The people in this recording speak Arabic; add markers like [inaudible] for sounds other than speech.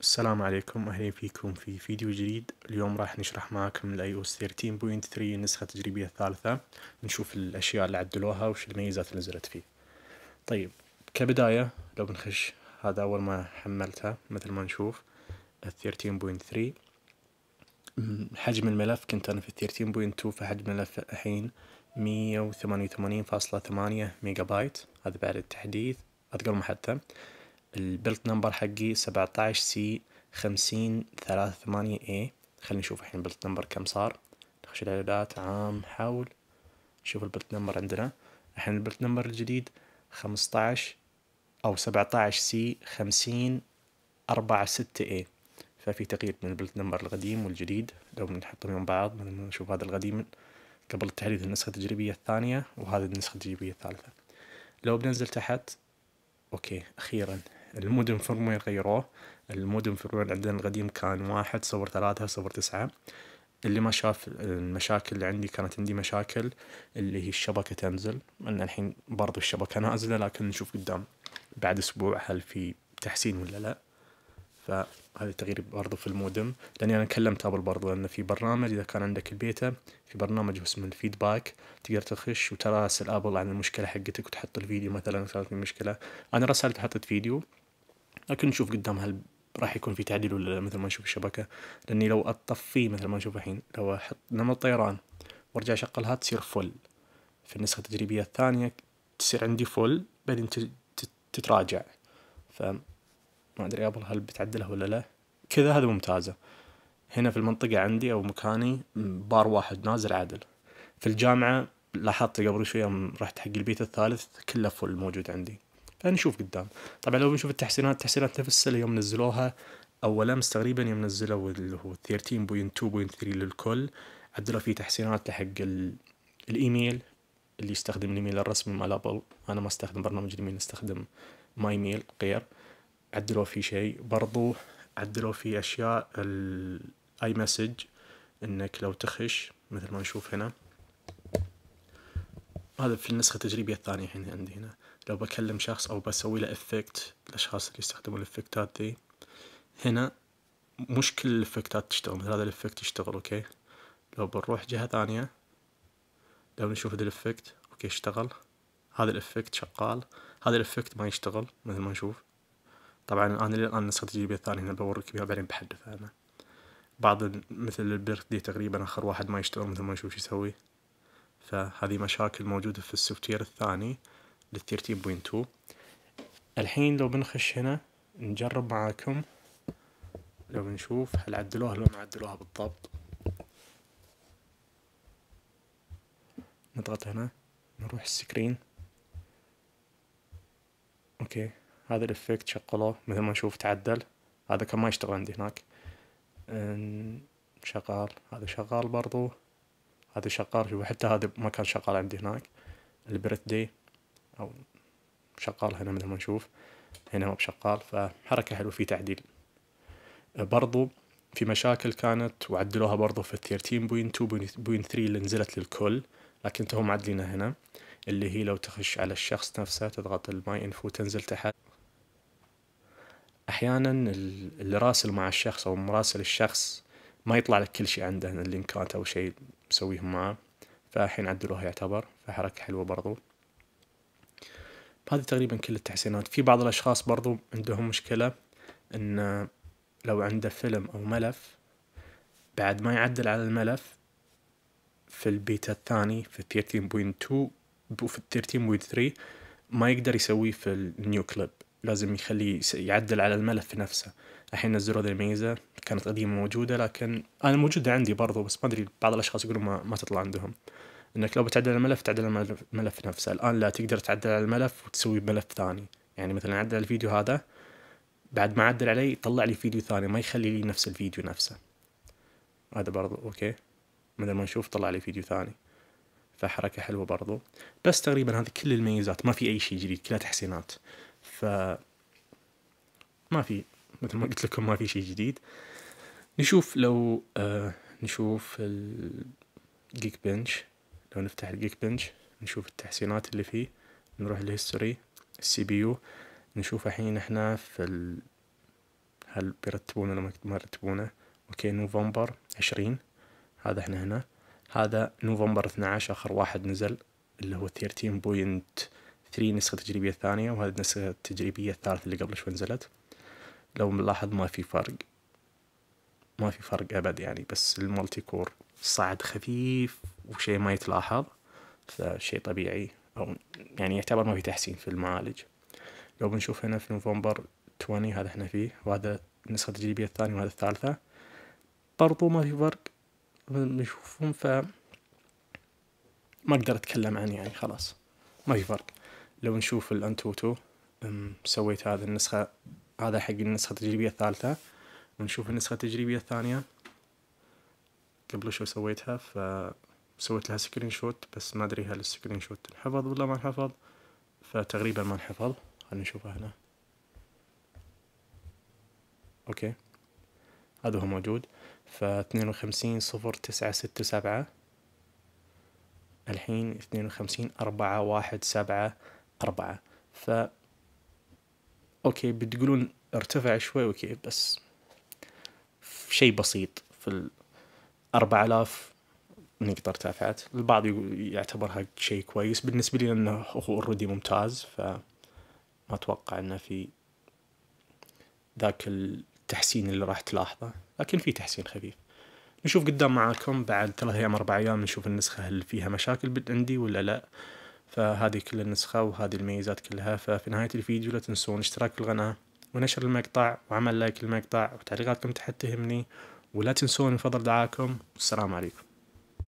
السلام عليكم اهلا فيكم في فيديو جديد اليوم راح نشرح معاكم الاي او 13.3 النسخة التجريبية الثالثة نشوف الاشياء اللي عدلوها وش الميزات اللي نزلت فيه طيب كبداية لو بنخش هذا اول ما حملتها مثل ما نشوف 13.3 حجم الملف كنت انا في 13.2 فحجم الملف الحين 188.8 ميجا بايت هذا بعد التحديث اتقل محتم البلت نمبر حقي 17 سي 50 ثمانية اي خلينا نشوف الحين البلت نمبر كم صار نخش الاعدادات عام حول نشوف البلت نمبر عندنا الحين البلت نمبر الجديد 15 او 17 سي 50 ستة اي ففي تقييد من البلت نمبر القديم والجديد لو بنحطهم يوم بعض نشوف هذا القديم قبل تحديث النسخة التجريبية الثانية وهذه النسخة التجريبية الثالثة لو بننزل تحت اوكي اخيرا المودم فيرموير غيروه المودم فيرموير عندنا القديم كان واحد صفر ثلاثة صفر تسعة اللي ما شاف المشاكل اللي عندي كانت عندي مشاكل اللي هي الشبكة تنزل أن الحين برضو الشبكة [laughs] نازلة لكن نشوف قدام بعد أسبوع هل في تحسين ولا لا فهذا تغيير برضو في المودم لاني انا كلمت ابل برضو لان في برنامج اذا كان عندك البيتا في برنامج اسمه الفيدباك تقدر تخش وتراسل ابل عن المشكله حقتك وتحط الفيديو مثلا صارت في مشكله انا رسلت وحطيت فيديو لكن نشوف قدام هل راح يكون في تعديل ولا لا مثل ما نشوف الشبكه لاني لو اطفيه مثل ما نشوف الحين لو احط نمط طيران وارجع اشغلها تصير فل في النسخه التجريبيه الثانيه تصير عندي فل بعدين تتراجع ف ما ادري قبل هل بتعدلها ولا لا كذا هذا ممتازه هنا في المنطقة عندي أو مكاني بار واحد نازل عدل في الجامعة لاحظت قبل شوية يوم رحت حق البيت الثالث كله فل موجود عندي فنشوف قدام طبعا لو بنشوف التحسينات التحسينات نفس اليوم يوم نزلوها اول امس تقريبا يوم نزلوا اللي هو 13.2.3 للكل عدلوا فيه تحسينات لحق الايميل اللي يستخدم الايميل الرسمي مال ابل انا ما استخدم برنامج الايميل استخدم ماي ميل غير عدلوا فيه شيء برضو عدلوا فيه اشياء الاي مسج انك لو تخش مثل ما نشوف هنا هذا في النسخة التجريبية الثانية الحين عندي هنا لو بكلم شخص أو بسوي له إفكت الأشخاص اللي يستخدمون الإفكتات ذي هنا مش كل الإفكتات تشتغل مثل هذا الإفكت يشتغل أوكي لو بنروح جهة ثانية لو نشوف هذا الإفكت أوكي اشتغل هذا الإفكت شغال هذا الإفكت ما يشتغل مثل ما نشوف طبعا أنا للآن النسخة التجريبية الثانية هنا بوريك بها بعدين بحدثها أنا بعض مثل البيرث دي تقريبا آخر واحد ما يشتغل مثل ما نشوف شو يسوي فهذه مشاكل موجودة في السوفتير الثاني الثاني بوين تو الحين لو بنخش هنا نجرب معاكم لو بنشوف هل عدلوها لو ما عدلوها بالضبط نضغط هنا نروح السكرين اوكي هذا الافكت شغله مثل ما نشوف تعدل هذا كان ما يشتغل عندي هناك شغال هذا شغال برضو هذا شغال شوف حتى هذا ما كان شغال عندي هناك البريث داي او شغال هنا مثل ما نشوف هنا ما بشغال فحركة حلوة في تعديل برضو في مشاكل كانت وعدلوها برضو في الثيرتين ثري اللي نزلت للكل لكن هم معدلينها هنا اللي هي لو تخش على الشخص نفسه تضغط الماي انفو تنزل تحت احيانا اللي راسل مع الشخص او مراسل الشخص ما يطلع لك كل شيء عنده اللينكات او شيء مسويهم معاه فالحين عدلوها يعتبر فحركة حلوة برضو هذه تقريبا كل التحسينات في بعض الأشخاص برضو عندهم مشكلة أن لو عنده فيلم أو ملف بعد ما يعدل على الملف في البيتا الثاني في 13.2 وفي 13.3 ما يقدر يسويه في النيو كليب لازم يخليه يعدل على الملف نفسه الحين نزلوا هذه الميزة كانت قديمة موجودة لكن أنا موجودة عندي برضو بس ما أدري بعض الأشخاص يقولون ما, ما تطلع عندهم إنك لو بتعدل الملف تعدل الملف نفسه الآن لا تقدر تعدل على الملف وتسوي بملف ثاني يعني مثلا عدل الفيديو هذا بعد ما عدل علي يطلع لي فيديو ثاني ما يخلي لي نفس الفيديو نفسه هذا برضو أوكي مثل ما نشوف طلع لي فيديو ثاني فحركة حلوة برضو بس تقريبا هذه كل الميزات ما في أي شيء جديد كلها تحسينات ف ما في مثل ما قلت لكم ما في شيء جديد نشوف لو آه نشوف الجيك بنش لو نفتح الجيك بنش نشوف التحسينات اللي فيه نروح الهيستوري السي بي يو نشوف الحين احنا في ال... هل بيرتبونه ولا ما يرتبونه اوكي نوفمبر عشرين هذا احنا هنا هذا نوفمبر 12 اخر واحد نزل اللي هو 13.3 نسخة تجريبية الثانية وهذه النسخة التجريبية الثالثة اللي قبل شوي نزلت لو ملاحظ ما في فرق ما في فرق ابد يعني بس المالتي كور صعد خفيف وشيء ما يتلاحظ فشيء طبيعي او يعني يعتبر ما في تحسين في المعالج لو بنشوف هنا في نوفمبر 20 هذا احنا فيه وهذا النسخة التجريبية الثانية وهذا الثالثة برضو ما في فرق بنشوفهم ف ما اقدر اتكلم عنه يعني خلاص ما في فرق لو نشوف الانتوتو سويت هذه النسخة هذا حق النسخة التجريبية الثالثة ونشوف النسخة التجريبية الثانية قبل شو سويتها فسويت لها سكرين شوت بس ما أدري هل السكرين شوت انحفظ ولا ما انحفظ فتقريبا ما انحفظ خلينا نشوفها هنا اوكي هذا هو موجود فاثنين وخمسين صفر تسعة ستة سبعة الحين اثنين وخمسين أربعة واحد سبعة أربعة ف اوكي بتقولون ارتفع شوي اوكي بس شيء بسيط في ال 4000 نقطة ارتفعت البعض يعتبرها شيء كويس بالنسبة لي لأنه هو اوريدي ممتاز ف ما أتوقع أنه في ذاك التحسين اللي راح تلاحظه لكن في تحسين خفيف نشوف قدام معاكم بعد ثلاثة أيام أربع أيام نشوف النسخة هل فيها مشاكل عندي ولا لا فهذه كل النسخة وهذه الميزات كلها ففي نهاية الفيديو لا تنسون اشتراك القناة ونشر المقطع وعمل لايك المقطع وتعليقاتكم تحت تهمني ولا تنسون من فضل دعاكم والسلام عليكم